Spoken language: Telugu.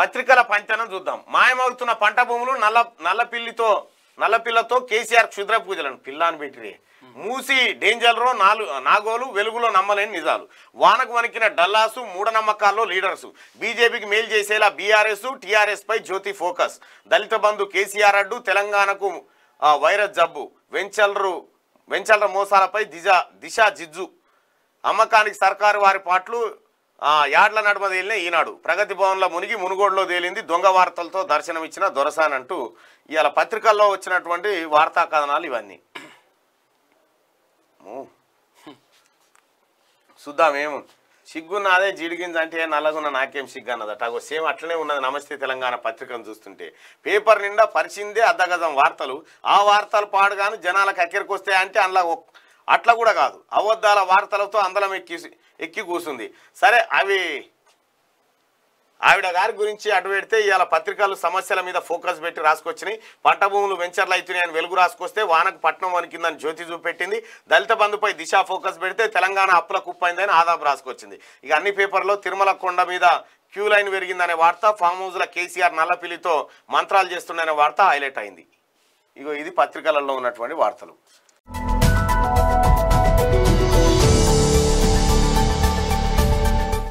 పత్రికల పంచనం చూద్దాం మాయమవుతున్న పంట భూములు నల్ల నల్ల పిల్లితో నల్ల పిల్లతో కేసీఆర్ క్షుద్ర పూజలను పిల్లాను పెట్టి మూసి డేంజర్లో నాలుగు నాగోలు వెలుగులో నమ్మలేని నిజాలు వానకు వణికిన డల్లాసు మూఢనమ్మకాల్లో లీడర్స్ బీజేపీకి మేలు చేసేలా బీఆర్ఎస్ టీఆర్ఎస్ పై జ్యోతి ఫోకస్ దళిత బంధు కేసీఆర్ అడ్డు తెలంగాణకు వైరస్ జబ్బు వెంచల్రు వెంచల్ర మోసాలపై దిశ దిశ జిజ్జు అమ్మకానికి సర్కారు వారి పాట్లు యాడ్ల నడుమ తేలిన ఈనాడు ప్రగతి భవన్లో మునిగి మునుగోడులో తేలింది దొంగ వార్తలతో దర్శనమిచ్చిన దొరసాన్ అంటూ ఇవాళ పత్రికల్లో వచ్చినటువంటి వార్తా కథనాలు ఇవన్నీ చూద్దామేము సిగ్గున్న అదే జీడిగింజ అంటే నల్లగున్న నాకేం సిగ్గు అన్నదట సేమ్ అట్లనే ఉన్నది నమస్తే తెలంగాణ పత్రికను చూస్తుంటే పేపర్ నిండా పరిచిందే అద్దగజం వార్తలు ఆ వార్తలు పాడుగాను జనాలకు అక్కడికి వస్తాయంటే అందులో అట్లా కూడా కాదు అబద్ధాల వార్తలతో అందలం ఎక్కి ఎక్కి కూసుంది సరే అవి ఆవిడ గారి గురించి అటు పెడితే ఇవాళ పత్రికలు సమస్యల మీద ఫోకస్ పెట్టి రాసుకొచ్చినాయి పంట భూములు వెంచర్లు అవుతున్నాయని వెలుగు రాసుకొస్తే వానకు పట్నం వణికిందని జ్యోతి చూపెట్టింది దళిత బంధుపై దిశ ఫోకస్ పెడితే తెలంగాణ అప్పుల కుప్పైందని ఆదాపు రాసుకొచ్చింది ఇక అన్ని పేపర్లో తిరుమల కొండ మీద క్యూ లైన్ పెరిగిందనే వార్త ఫామ్ హౌస్ల కేసీఆర్ నల్లపిల్లితో మంత్రాలు చేస్తుండనే వార్త హైలైట్ అయింది ఇగో ఇది పత్రికలలో ఉన్నటువంటి వార్తలు